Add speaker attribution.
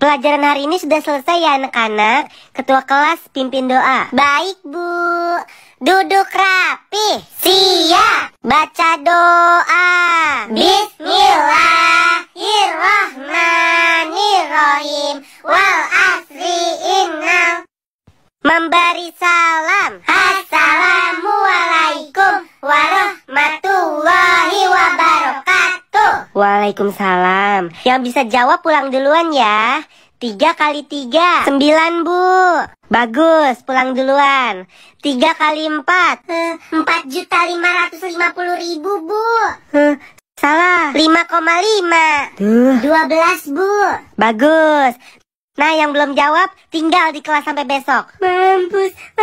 Speaker 1: Pelajaran hari ini sudah selesai ya anak-anak. Ketua kelas pimpin doa. Baik, Bu. Duduk rapi. Siap. Baca doa. Bismillahirrahmanirrahim. Wal asri innal. Memberi salam. Waalaikumsalam. Yang bisa jawab pulang duluan ya. Tiga kali tiga, sembilan bu. Bagus, pulang duluan. Tiga kali empat, empat juta lima ratus lima puluh ribu bu. salah, lima koma lima. Dua belas bu. Bagus. Nah yang belum jawab, tinggal di kelas sampai besok. Mampus,